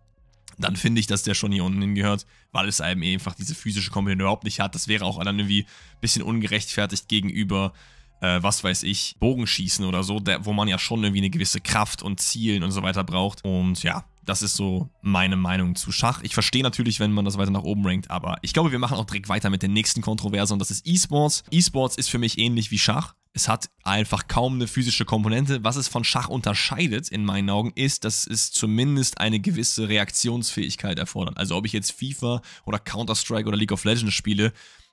dann finde ich, dass der schon hier unten hingehört, weil es einem einfach diese physische Komponente überhaupt nicht hat. Das wäre auch dann irgendwie ein bisschen ungerechtfertigt gegenüber äh, was weiß ich, Bogenschießen oder so, der, wo man ja schon irgendwie eine gewisse Kraft und Zielen und so weiter braucht. Und ja, das ist so meine Meinung zu Schach. Ich verstehe natürlich, wenn man das weiter nach oben rankt, aber ich glaube, wir machen auch direkt weiter mit der nächsten Kontroverse und das ist E-Sports. E-Sports ist für mich ähnlich wie Schach. Es hat einfach kaum eine physische Komponente. Was es von Schach unterscheidet, in meinen Augen, ist, dass es zumindest eine gewisse Reaktionsfähigkeit erfordert. Also ob ich jetzt FIFA oder Counter-Strike oder League of Legends spiele,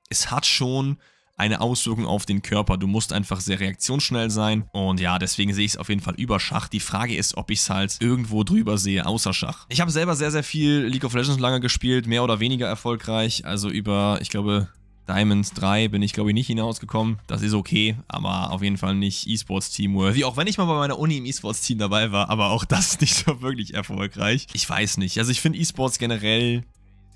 es hat schon eine Auswirkung auf den Körper. Du musst einfach sehr reaktionsschnell sein. Und ja, deswegen sehe ich es auf jeden Fall über Schach. Die Frage ist, ob ich es halt irgendwo drüber sehe, außer Schach. Ich habe selber sehr, sehr viel League of Legends lange gespielt, mehr oder weniger erfolgreich. Also über, ich glaube, Diamond 3 bin ich, glaube ich, nicht hinausgekommen. Das ist okay, aber auf jeden Fall nicht e sports team Wie Auch wenn ich mal bei meiner Uni im E-Sports-Team dabei war, aber auch das nicht so wirklich erfolgreich. Ich weiß nicht. Also ich finde E-Sports generell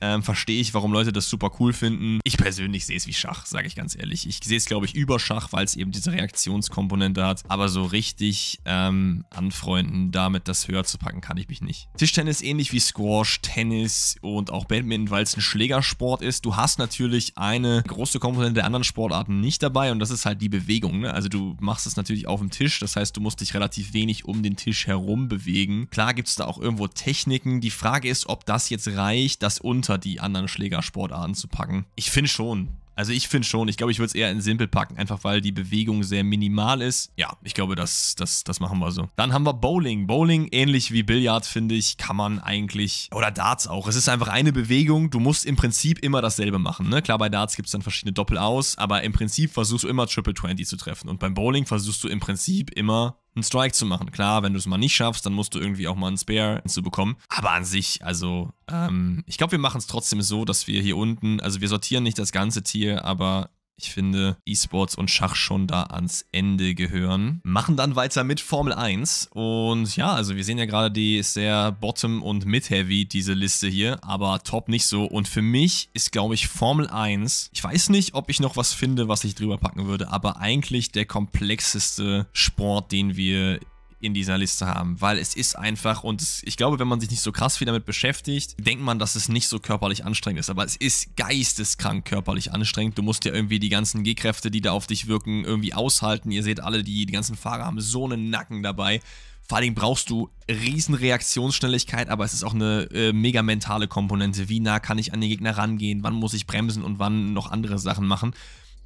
ähm, Verstehe ich, warum Leute das super cool finden. Ich persönlich sehe es wie Schach, sage ich ganz ehrlich. Ich sehe es, glaube ich, über Schach, weil es eben diese Reaktionskomponente hat. Aber so richtig ähm, anfreunden, damit das höher zu packen, kann ich mich nicht. Tischtennis ähnlich wie Squash, Tennis und auch Badminton, weil es ein Schlägersport ist. Du hast natürlich eine große Komponente der anderen Sportarten nicht dabei und das ist halt die Bewegung. Ne? Also du machst es natürlich auf dem Tisch, das heißt, du musst dich relativ wenig um den Tisch herum bewegen. Klar gibt es da auch irgendwo Techniken. Die Frage ist, ob das jetzt reicht, das unter unter die anderen Schlägersportarten zu packen. Ich finde schon. Also ich finde schon, ich glaube, ich würde es eher in simpel packen, einfach weil die Bewegung sehr minimal ist. Ja, ich glaube, das, das, das machen wir so. Dann haben wir Bowling. Bowling, ähnlich wie Billard, finde ich, kann man eigentlich, oder Darts auch. Es ist einfach eine Bewegung, du musst im Prinzip immer dasselbe machen. Ne? Klar, bei Darts gibt es dann verschiedene Doppel aus, aber im Prinzip versuchst du immer Triple 20 zu treffen. Und beim Bowling versuchst du im Prinzip immer einen Strike zu machen. Klar, wenn du es mal nicht schaffst, dann musst du irgendwie auch mal einen Spare hinzubekommen. Aber an sich, also, ähm, ich glaube, wir machen es trotzdem so, dass wir hier unten, also wir sortieren nicht das ganze Tier Familie, aber ich finde E-Sports und Schach schon da ans Ende gehören. Machen dann weiter mit Formel 1 und ja, also wir sehen ja gerade, die ist sehr bottom und mid-heavy, diese Liste hier, aber top nicht so und für mich ist, glaube ich, Formel 1, ich weiß nicht, ob ich noch was finde, was ich drüber packen würde, aber eigentlich der komplexeste Sport, den wir in dieser Liste haben, weil es ist einfach und es, ich glaube, wenn man sich nicht so krass viel damit beschäftigt, denkt man, dass es nicht so körperlich anstrengend ist, aber es ist geisteskrank körperlich anstrengend. Du musst ja irgendwie die ganzen G-Kräfte, die da auf dich wirken, irgendwie aushalten. Ihr seht alle, die, die ganzen Fahrer haben so einen Nacken dabei. Vor allem brauchst du riesen Reaktionsschnelligkeit, aber es ist auch eine äh, mega mentale Komponente. Wie nah kann ich an den Gegner rangehen? Wann muss ich bremsen und wann noch andere Sachen machen?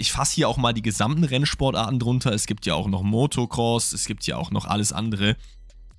Ich fasse hier auch mal die gesamten Rennsportarten drunter. Es gibt ja auch noch Motocross, es gibt ja auch noch alles andere.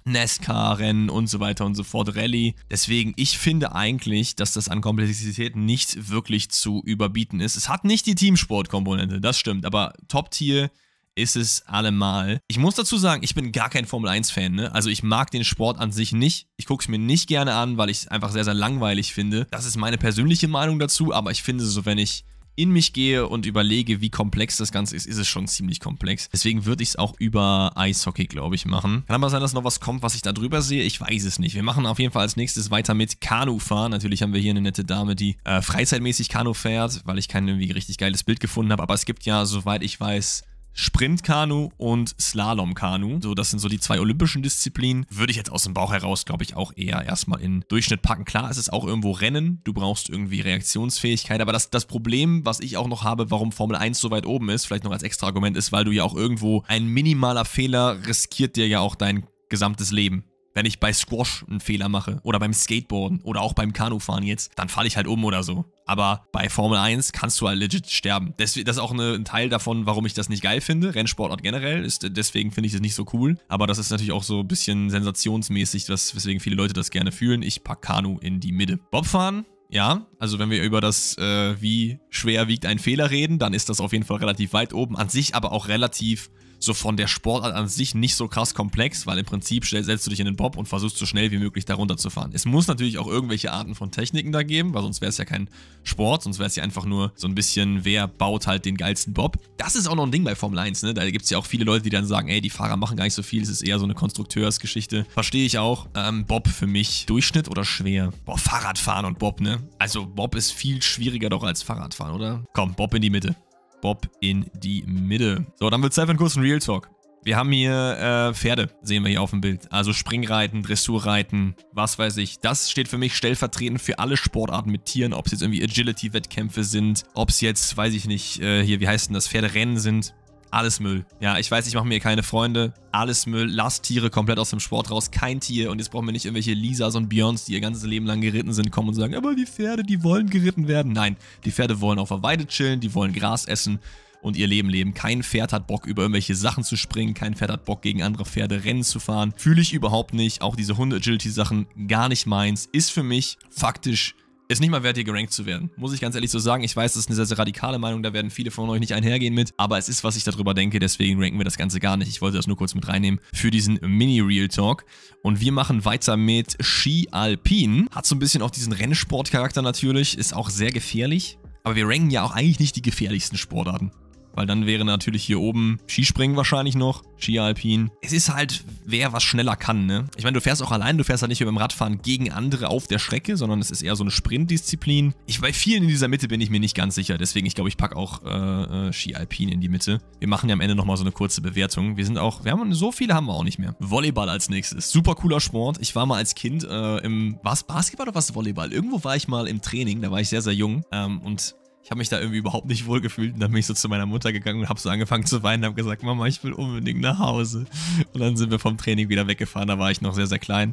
NASCAR-Rennen e und so weiter und so fort, Rallye. Deswegen, ich finde eigentlich, dass das an Komplexität nicht wirklich zu überbieten ist. Es hat nicht die Teamsportkomponente, das stimmt, aber Top-Tier ist es allemal. Ich muss dazu sagen, ich bin gar kein Formel-1-Fan. Ne? Also ich mag den Sport an sich nicht. Ich gucke es mir nicht gerne an, weil ich es einfach sehr, sehr langweilig finde. Das ist meine persönliche Meinung dazu, aber ich finde so, wenn ich in mich gehe und überlege, wie komplex das Ganze ist, ist es schon ziemlich komplex. Deswegen würde ich es auch über Eishockey, glaube ich, machen. Kann aber sein, dass noch was kommt, was ich da drüber sehe. Ich weiß es nicht. Wir machen auf jeden Fall als nächstes weiter mit Kanufahren. Natürlich haben wir hier eine nette Dame, die äh, freizeitmäßig Kanu fährt, weil ich kein irgendwie richtig geiles Bild gefunden habe. Aber es gibt ja, soweit ich weiß, Sprintkanu und Slalomkanu. So, das sind so die zwei olympischen Disziplinen. Würde ich jetzt aus dem Bauch heraus, glaube ich, auch eher erstmal in Durchschnitt packen. Klar, es ist auch irgendwo Rennen. Du brauchst irgendwie Reaktionsfähigkeit. Aber das, das Problem, was ich auch noch habe, warum Formel 1 so weit oben ist, vielleicht noch als extra Argument, ist, weil du ja auch irgendwo ein minimaler Fehler riskiert dir ja auch dein gesamtes Leben. Wenn ich bei Squash einen Fehler mache oder beim Skateboarden oder auch beim Kanufahren jetzt, dann falle ich halt um oder so. Aber bei Formel 1 kannst du halt legit sterben. Das, ist auch eine, ein Teil davon, warum ich das nicht geil finde. Rennsportart generell ist, deswegen finde ich das nicht so cool. Aber das ist natürlich auch so ein bisschen sensationsmäßig, was, weswegen viele Leute das gerne fühlen. Ich packe Kanu in die Mitte. Bobfahren ja, also wenn wir über das, äh, wie schwer wiegt ein Fehler reden, dann ist das auf jeden Fall relativ weit oben. An sich aber auch relativ so von der Sportart an sich nicht so krass komplex, weil im Prinzip setzt du dich in den Bob und versuchst so schnell wie möglich darunter zu fahren. Es muss natürlich auch irgendwelche Arten von Techniken da geben, weil sonst wäre es ja kein Sport, sonst wäre es ja einfach nur so ein bisschen, wer baut halt den geilsten Bob. Das ist auch noch ein Ding bei Formel 1, ne? Da gibt es ja auch viele Leute, die dann sagen, ey, die Fahrer machen gar nicht so viel, es ist eher so eine Konstrukteursgeschichte. Verstehe ich auch. Ähm, Bob für mich Durchschnitt oder schwer? Boah, Fahrradfahren und Bob, ne? Also Bob ist viel schwieriger doch als Fahrradfahren, oder? Komm, Bob in die Mitte. Bob in die Mitte. So, dann wird Zeit für einen kurzen Real Talk. Wir haben hier äh, Pferde, sehen wir hier auf dem Bild. Also Springreiten, Dressurreiten, was weiß ich. Das steht für mich stellvertretend für alle Sportarten mit Tieren, ob es jetzt irgendwie Agility-Wettkämpfe sind, ob es jetzt, weiß ich nicht, äh, hier, wie heißt denn das, Pferderennen sind alles Müll. Ja, ich weiß, ich mache mir keine Freunde. Alles Müll. Lasst Tiere komplett aus dem Sport raus. Kein Tier. Und jetzt brauchen wir nicht irgendwelche Lisas und Björns, die ihr ganzes Leben lang geritten sind, kommen und sagen, aber die Pferde, die wollen geritten werden. Nein, die Pferde wollen auf der Weide chillen, die wollen Gras essen und ihr Leben leben. Kein Pferd hat Bock, über irgendwelche Sachen zu springen. Kein Pferd hat Bock, gegen andere Pferde Rennen zu fahren. Fühle ich überhaupt nicht. Auch diese Hunde-Agility-Sachen gar nicht meins. Ist für mich faktisch ist nicht mal wert, hier gerankt zu werden. Muss ich ganz ehrlich so sagen. Ich weiß, das ist eine sehr, sehr radikale Meinung. Da werden viele von euch nicht einhergehen mit. Aber es ist, was ich darüber denke. Deswegen ranken wir das Ganze gar nicht. Ich wollte das nur kurz mit reinnehmen für diesen Mini-Real-Talk. Und wir machen weiter mit Ski Alpine. Hat so ein bisschen auch diesen Rennsportcharakter natürlich. Ist auch sehr gefährlich. Aber wir ranken ja auch eigentlich nicht die gefährlichsten Sportarten weil dann wäre natürlich hier oben Skispringen wahrscheinlich noch, Skialpin. Es ist halt, wer was schneller kann, ne? Ich meine, du fährst auch allein, du fährst halt nicht wie dem Radfahren gegen andere auf der Strecke, sondern es ist eher so eine Sprintdisziplin. Ich, bei vielen in dieser Mitte bin ich mir nicht ganz sicher, deswegen ich glaube, ich packe auch äh, äh, Skialpin in die Mitte. Wir machen ja am Ende nochmal so eine kurze Bewertung. Wir sind auch, wir haben so viele haben wir auch nicht mehr. Volleyball als nächstes. Super cooler Sport. Ich war mal als Kind äh, im, war es Basketball oder was Volleyball? Irgendwo war ich mal im Training, da war ich sehr, sehr jung ähm, und ich habe mich da irgendwie überhaupt nicht wohl gefühlt und dann bin ich so zu meiner Mutter gegangen und habe so angefangen zu weinen und habe gesagt, Mama, ich will unbedingt nach Hause. Und dann sind wir vom Training wieder weggefahren, da war ich noch sehr, sehr klein.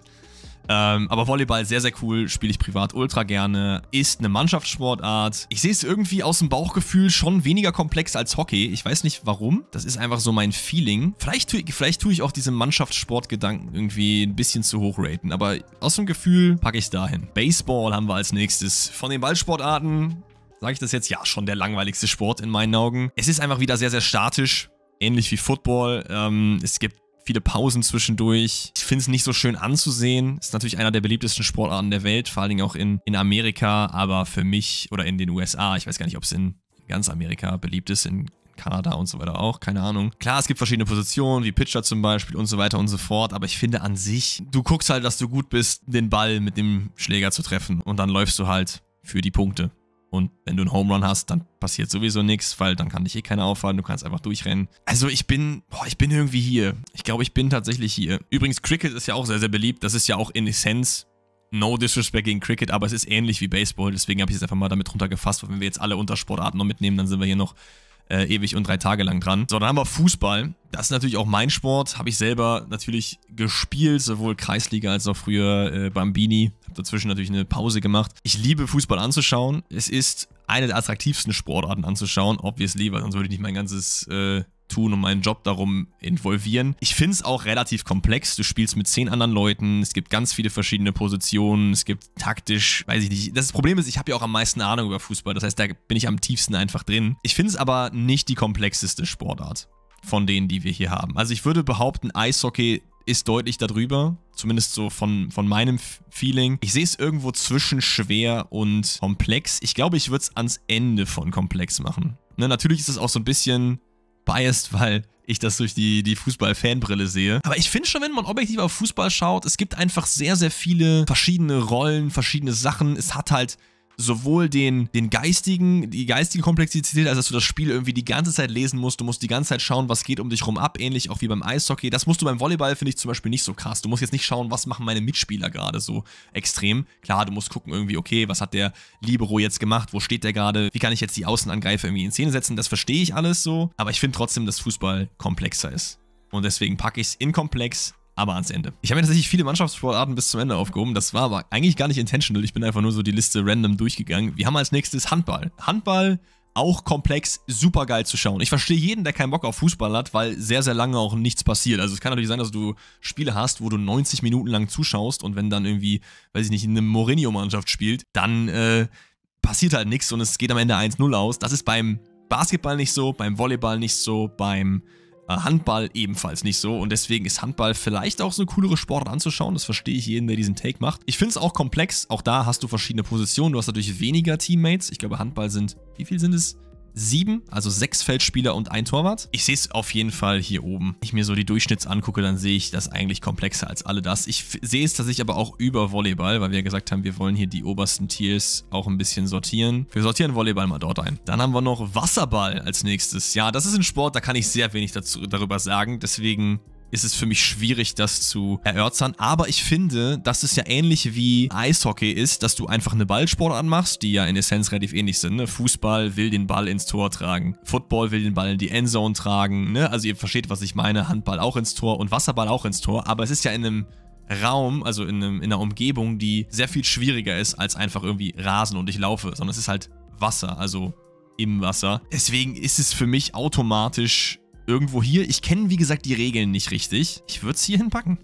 Ähm, aber Volleyball sehr, sehr cool, spiele ich privat ultra gerne, ist eine Mannschaftssportart. Ich sehe es irgendwie aus dem Bauchgefühl schon weniger komplex als Hockey. Ich weiß nicht warum, das ist einfach so mein Feeling. Vielleicht tue, vielleicht tue ich auch diese Mannschaftssportgedanken irgendwie ein bisschen zu hoch raten, aber aus dem Gefühl packe ich es dahin. Baseball haben wir als nächstes. Von den Ballsportarten sage ich das jetzt, ja, schon der langweiligste Sport in meinen Augen. Es ist einfach wieder sehr, sehr statisch, ähnlich wie Football. Ähm, es gibt viele Pausen zwischendurch. Ich finde es nicht so schön anzusehen. Ist natürlich einer der beliebtesten Sportarten der Welt, vor allen Dingen auch in, in Amerika, aber für mich oder in den USA, ich weiß gar nicht, ob es in ganz Amerika beliebt ist, in Kanada und so weiter auch, keine Ahnung. Klar, es gibt verschiedene Positionen, wie Pitcher zum Beispiel und so weiter und so fort, aber ich finde an sich, du guckst halt, dass du gut bist, den Ball mit dem Schläger zu treffen und dann läufst du halt für die Punkte. Und wenn du einen Home Run hast, dann passiert sowieso nichts, weil dann kann dich eh keiner aufhalten, du kannst einfach durchrennen. Also ich bin, boah, ich bin irgendwie hier. Ich glaube, ich bin tatsächlich hier. Übrigens, Cricket ist ja auch sehr, sehr beliebt. Das ist ja auch in Essenz No disrespect gegen Cricket, aber es ist ähnlich wie Baseball, deswegen habe ich es einfach mal damit runtergefasst, weil wenn wir jetzt alle Untersportarten noch mitnehmen, dann sind wir hier noch äh, ewig und drei Tage lang dran. So, dann haben wir Fußball. Das ist natürlich auch mein Sport. Habe ich selber natürlich gespielt, sowohl Kreisliga als auch früher äh, Bambini. Habe dazwischen natürlich eine Pause gemacht. Ich liebe Fußball anzuschauen. Es ist eine der attraktivsten Sportarten anzuschauen, obviously, weil sonst würde ich nicht mein ganzes... Äh, tun und meinen Job darum involvieren. Ich finde es auch relativ komplex. Du spielst mit zehn anderen Leuten, es gibt ganz viele verschiedene Positionen, es gibt taktisch, weiß ich nicht. Das Problem ist, ich habe ja auch am meisten Ahnung über Fußball, das heißt, da bin ich am tiefsten einfach drin. Ich finde es aber nicht die komplexeste Sportart von denen, die wir hier haben. Also ich würde behaupten, Eishockey ist deutlich darüber, zumindest so von, von meinem Feeling. Ich sehe es irgendwo zwischen schwer und komplex. Ich glaube, ich würde es ans Ende von komplex machen. Ne, natürlich ist es auch so ein bisschen biased, weil ich das durch die, die Fußball-Fanbrille sehe. Aber ich finde schon, wenn man objektiv auf Fußball schaut, es gibt einfach sehr, sehr viele verschiedene Rollen, verschiedene Sachen. Es hat halt sowohl den, den geistigen, die geistige Komplexität, also dass du das Spiel irgendwie die ganze Zeit lesen musst, du musst die ganze Zeit schauen, was geht um dich rum ab, ähnlich auch wie beim Eishockey. Das musst du beim Volleyball, finde ich zum Beispiel nicht so krass. Du musst jetzt nicht schauen, was machen meine Mitspieler gerade so extrem. Klar, du musst gucken irgendwie, okay, was hat der Libero jetzt gemacht, wo steht der gerade, wie kann ich jetzt die Außenangreifer irgendwie in Szene setzen, das verstehe ich alles so, aber ich finde trotzdem, dass Fußball komplexer ist. Und deswegen packe ich es in komplex aber ans Ende. Ich habe mir tatsächlich viele Mannschaftssportarten bis zum Ende aufgehoben. Das war aber eigentlich gar nicht intentional. Ich bin einfach nur so die Liste random durchgegangen. Wir haben als nächstes Handball. Handball auch komplex, super geil zu schauen. Ich verstehe jeden, der keinen Bock auf Fußball hat, weil sehr, sehr lange auch nichts passiert. Also es kann natürlich sein, dass du Spiele hast, wo du 90 Minuten lang zuschaust und wenn dann irgendwie, weiß ich nicht, eine Mourinho-Mannschaft spielt, dann äh, passiert halt nichts und es geht am Ende 1-0 aus. Das ist beim Basketball nicht so, beim Volleyball nicht so, beim Handball ebenfalls nicht so und deswegen ist Handball vielleicht auch so eine coolere Sport anzuschauen. Das verstehe ich jeden, der diesen Take macht. Ich finde es auch komplex. Auch da hast du verschiedene Positionen. Du hast natürlich weniger Teammates. Ich glaube, Handball sind, wie viel sind es? sieben, also sechs Feldspieler und ein Torwart. Ich sehe es auf jeden Fall hier oben. Wenn ich mir so die Durchschnitts angucke, dann sehe ich das eigentlich komplexer als alle das. Ich sehe es tatsächlich aber auch über Volleyball, weil wir gesagt haben, wir wollen hier die obersten Tiers auch ein bisschen sortieren. Wir sortieren Volleyball mal dort ein. Dann haben wir noch Wasserball als nächstes. Ja, das ist ein Sport, da kann ich sehr wenig dazu, darüber sagen. Deswegen ist es für mich schwierig, das zu erörtern. Aber ich finde, dass es ja ähnlich wie Eishockey ist, dass du einfach eine Ballsportart machst, die ja in Essenz relativ ähnlich sind. Ne? Fußball will den Ball ins Tor tragen, Football will den Ball in die Endzone tragen. Ne? Also ihr versteht, was ich meine. Handball auch ins Tor und Wasserball auch ins Tor. Aber es ist ja in einem Raum, also in, einem, in einer Umgebung, die sehr viel schwieriger ist als einfach irgendwie Rasen und ich laufe, sondern es ist halt Wasser, also im Wasser. Deswegen ist es für mich automatisch Irgendwo hier. Ich kenne, wie gesagt, die Regeln nicht richtig. Ich würde es hier hinpacken.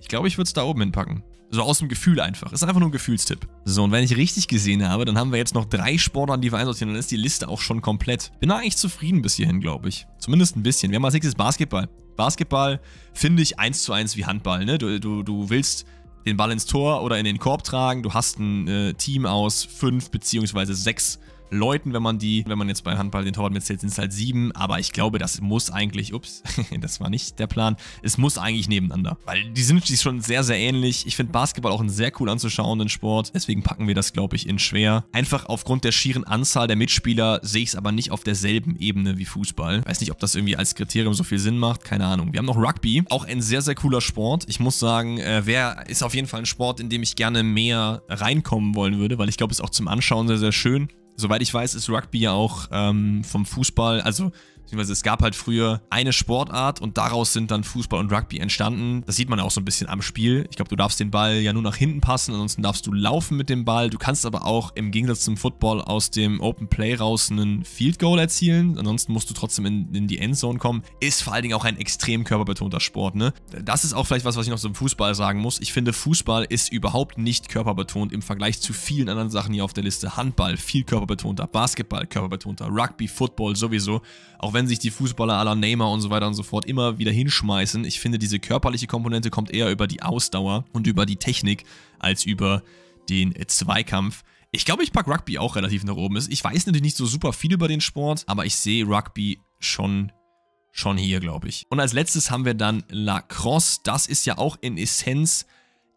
Ich glaube, ich würde es da oben hinpacken. So aus dem Gefühl einfach. Ist einfach nur ein Gefühlstipp. So, und wenn ich richtig gesehen habe, dann haben wir jetzt noch drei Sportler, die wir einsortieren. Dann ist die Liste auch schon komplett. Bin da eigentlich zufrieden bis hierhin, glaube ich. Zumindest ein bisschen. Wir haben als nächstes Basketball. Basketball finde ich eins zu eins wie Handball. Ne? Du, du, du willst den Ball ins Tor oder in den Korb tragen. Du hast ein äh, Team aus fünf beziehungsweise sechs Leuten, wenn man die, wenn man jetzt beim Handball den Torwart mitzählt, sind es halt sieben, aber ich glaube, das muss eigentlich, ups, das war nicht der Plan, es muss eigentlich nebeneinander, weil die sind die schon sehr, sehr ähnlich. Ich finde Basketball auch einen sehr cool anzuschauenden Sport, deswegen packen wir das, glaube ich, in schwer. Einfach aufgrund der schieren Anzahl der Mitspieler sehe ich es aber nicht auf derselben Ebene wie Fußball. Weiß nicht, ob das irgendwie als Kriterium so viel Sinn macht, keine Ahnung. Wir haben noch Rugby, auch ein sehr, sehr cooler Sport. Ich muss sagen, äh, wer ist auf jeden Fall ein Sport, in dem ich gerne mehr reinkommen wollen würde, weil ich glaube, es ist auch zum Anschauen sehr, sehr schön soweit ich weiß, ist Rugby ja auch ähm, vom Fußball, also beziehungsweise es gab halt früher eine Sportart und daraus sind dann Fußball und Rugby entstanden. Das sieht man auch so ein bisschen am Spiel. Ich glaube, du darfst den Ball ja nur nach hinten passen, ansonsten darfst du laufen mit dem Ball. Du kannst aber auch im Gegensatz zum Football aus dem Open Play raus einen Field Goal erzielen. Ansonsten musst du trotzdem in, in die Endzone kommen. Ist vor allen Dingen auch ein extrem körperbetonter Sport, ne? Das ist auch vielleicht was, was ich noch zum Fußball sagen muss. Ich finde, Fußball ist überhaupt nicht körperbetont im Vergleich zu vielen anderen Sachen hier auf der Liste. Handball, viel körperbetonter, Basketball, körperbetonter, Rugby, Football sowieso. Auch wenn wenn sich die Fußballer aller Neymar und so weiter und so fort immer wieder hinschmeißen, ich finde, diese körperliche Komponente kommt eher über die Ausdauer und über die Technik als über den Zweikampf. Ich glaube, ich packe Rugby auch relativ nach oben. Ich weiß natürlich nicht so super viel über den Sport, aber ich sehe Rugby schon schon hier, glaube ich. Und als letztes haben wir dann Lacrosse. Das ist ja auch in Essenz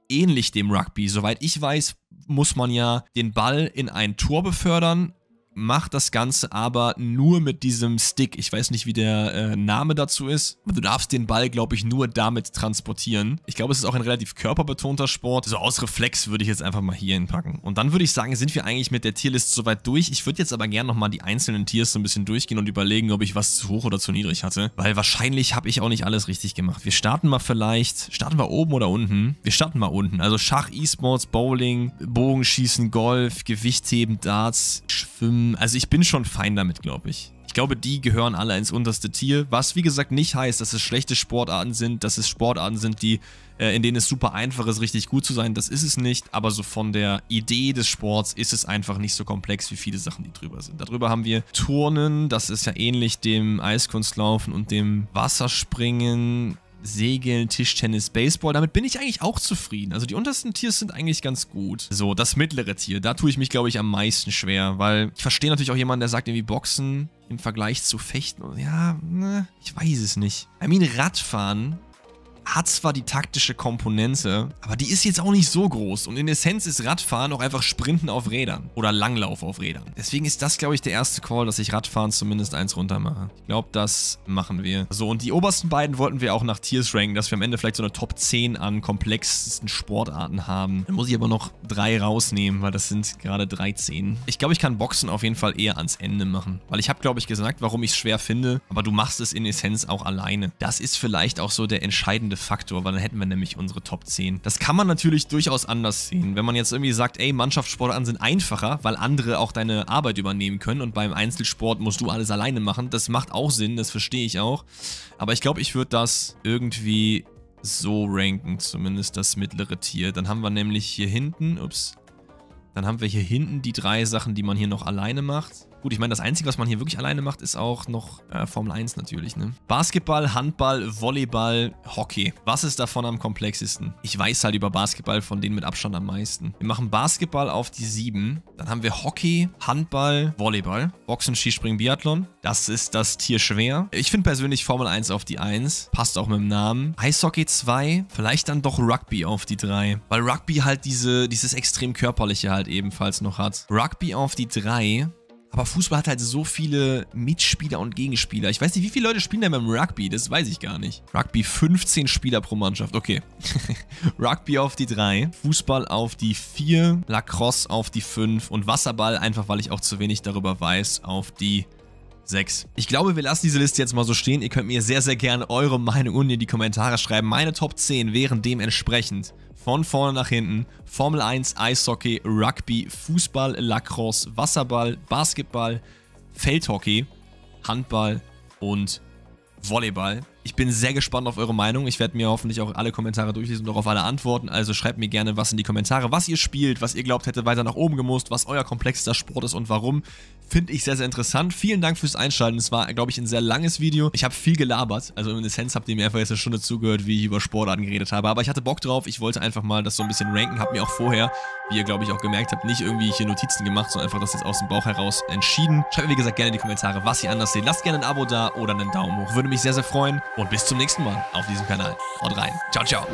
ähnlich dem Rugby. Soweit ich weiß, muss man ja den Ball in ein Tor befördern macht das Ganze aber nur mit diesem Stick. Ich weiß nicht, wie der äh, Name dazu ist. du darfst den Ball, glaube ich, nur damit transportieren. Ich glaube, es ist auch ein relativ körperbetonter Sport. So aus Reflex würde ich jetzt einfach mal hier hinpacken. Und dann würde ich sagen, sind wir eigentlich mit der Tierlist soweit durch. Ich würde jetzt aber gerne nochmal die einzelnen Tiers so ein bisschen durchgehen und überlegen, ob ich was zu hoch oder zu niedrig hatte. Weil wahrscheinlich habe ich auch nicht alles richtig gemacht. Wir starten mal vielleicht, starten wir oben oder unten? Wir starten mal unten. Also Schach, E-Sports, Bowling, Bogenschießen, Golf, Gewichtheben, Darts, Schwimmen, ähm, also ich bin schon fein damit, glaube ich. Ich glaube, die gehören alle ins unterste Tier, was wie gesagt nicht heißt, dass es schlechte Sportarten sind, dass es Sportarten sind, die, äh, in denen es super einfach ist, richtig gut zu sein. Das ist es nicht, aber so von der Idee des Sports ist es einfach nicht so komplex wie viele Sachen, die drüber sind. Darüber haben wir Turnen, das ist ja ähnlich dem Eiskunstlaufen und dem Wasserspringen. Segeln, Tischtennis, Baseball. Damit bin ich eigentlich auch zufrieden. Also die untersten Tiers sind eigentlich ganz gut. So, das mittlere Tier, da tue ich mich, glaube ich, am meisten schwer, weil ich verstehe natürlich auch jemanden, der sagt irgendwie Boxen im Vergleich zu Fechten. Ja, ne, ich weiß es nicht. I mean, Radfahren hat zwar die taktische Komponente, aber die ist jetzt auch nicht so groß und in Essenz ist Radfahren auch einfach Sprinten auf Rädern oder Langlauf auf Rädern. Deswegen ist das, glaube ich, der erste Call, dass ich Radfahren zumindest eins runter mache. Ich glaube, das machen wir. So, und die obersten beiden wollten wir auch nach Tiers ranken, dass wir am Ende vielleicht so eine Top 10 an komplexesten Sportarten haben. Dann muss ich aber noch drei rausnehmen, weil das sind gerade 13. Ich glaube, ich kann Boxen auf jeden Fall eher ans Ende machen, weil ich habe, glaube ich, gesagt, warum ich es schwer finde, aber du machst es in Essenz auch alleine. Das ist vielleicht auch so der entscheidende limitierende Faktor, weil dann hätten wir nämlich unsere Top 10. Das kann man natürlich durchaus anders sehen. Wenn man jetzt irgendwie sagt, ey, Mannschaftssportarten sind einfacher, weil andere auch deine Arbeit übernehmen können und beim Einzelsport musst du alles alleine machen, das macht auch Sinn, das verstehe ich auch. Aber ich glaube, ich würde das irgendwie so ranken, zumindest das mittlere Tier. Dann haben wir nämlich hier hinten, ups, dann haben wir hier hinten die drei Sachen, die man hier noch alleine macht. Gut, ich meine, das Einzige, was man hier wirklich alleine macht, ist auch noch äh, Formel 1 natürlich. Ne? Basketball, Handball, Volleyball, Hockey. Was ist davon am komplexesten? Ich weiß halt über Basketball von denen mit Abstand am meisten. Wir machen Basketball auf die 7. Dann haben wir Hockey, Handball, Volleyball, Boxen, Skispringen, Biathlon. Das ist das Tier schwer. Ich finde persönlich Formel 1 auf die 1. Passt auch mit dem Namen. Eishockey 2. Vielleicht dann doch Rugby auf die 3. Weil Rugby halt diese, dieses extrem körperliche halt ebenfalls noch hat. Rugby auf die 3 aber Fußball hat halt so viele Mitspieler und Gegenspieler. Ich weiß nicht, wie viele Leute spielen denn beim Rugby? Das weiß ich gar nicht. Rugby 15 Spieler pro Mannschaft. Okay. Rugby auf die 3, Fußball auf die 4, Lacrosse auf die 5 und Wasserball, einfach weil ich auch zu wenig darüber weiß, auf die 6. Ich glaube, wir lassen diese Liste jetzt mal so stehen. Ihr könnt mir sehr, sehr gerne eure Meinung unten in die Kommentare schreiben. Meine Top 10 wären dementsprechend von vorne nach hinten Formel 1, Eishockey, Rugby, Fußball, Lacrosse, Wasserball, Basketball, Feldhockey, Handball und Volleyball. Ich bin sehr gespannt auf eure Meinung. Ich werde mir hoffentlich auch alle Kommentare durchlesen und auch auf alle antworten. Also schreibt mir gerne was in die Kommentare, was ihr spielt, was ihr glaubt hätte weiter nach oben gemusst, was euer komplexester Sport ist und warum. Finde ich sehr, sehr interessant. Vielen Dank fürs Einschalten. Es war, glaube ich, ein sehr langes Video. Ich habe viel gelabert. Also in Essenz habt ihr mir einfach jetzt eine Stunde zugehört, wie ich über Sportarten geredet habe. Aber ich hatte Bock drauf. Ich wollte einfach mal das so ein bisschen ranken. Hab mir auch vorher, wie ihr, glaube ich, auch gemerkt habt, nicht irgendwie hier Notizen gemacht, sondern einfach das jetzt aus dem Bauch heraus entschieden. Schreibt mir, wie gesagt, gerne in die Kommentare, was ihr anders seht. Lasst gerne ein Abo da oder einen Daumen hoch. Würde mich sehr, sehr freuen und bis zum nächsten Mal auf diesem Kanal. Haut rein. Ciao, ciao.